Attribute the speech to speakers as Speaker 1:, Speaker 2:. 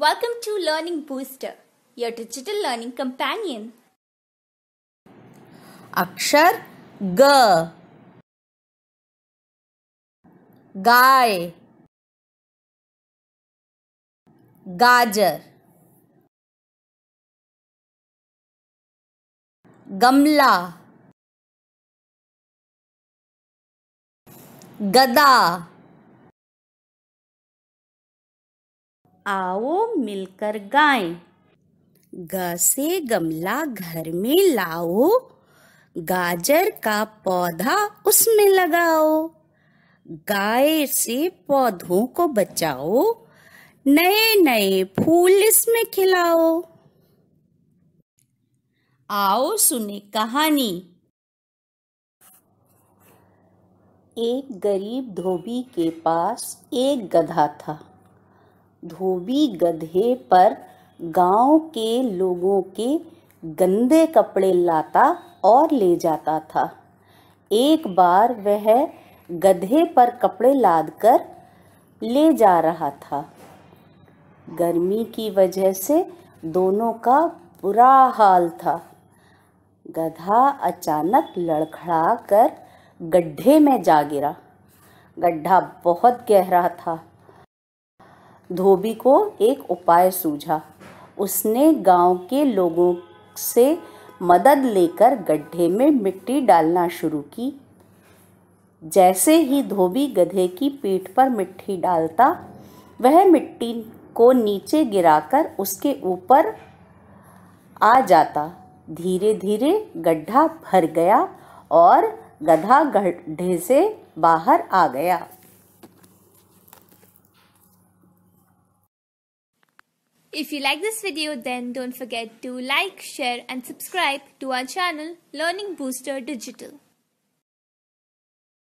Speaker 1: Welcome to Learning Booster, your digital learning companion.
Speaker 2: Akshar G Guy Gajar Gamla Gada
Speaker 3: आओ मिलकर गाएं ग से गमला घर में लाओ गाजर का पौधा उसमें लगाओ गाय से पौधों को बचाओ नए नए फूल इसमें खिलाओ
Speaker 1: आओ सुने कहानी
Speaker 3: एक गरीब धोबी के पास एक गधा था धोबी गधे पर गांव के लोगों के गंदे कपड़े लाता और ले जाता था एक बार वह गधे पर कपड़े लाद कर ले जा रहा था गर्मी की वजह से दोनों का बुरा हाल था गधा अचानक लड़खड़ा कर गड्ढे में जा गिरा गड्ढा बहुत गहरा था धोबी को एक उपाय सूझा उसने गांव के लोगों से मदद लेकर गड्ढे में मिट्टी डालना शुरू की जैसे ही धोबी गधे की पीठ पर मिट्टी डालता वह मिट्टी को नीचे गिराकर उसके ऊपर आ जाता धीरे धीरे गड्ढा भर गया और गधा गड्ढे से बाहर आ गया
Speaker 1: If you like this video then don't forget to like, share and subscribe to our channel Learning Booster Digital.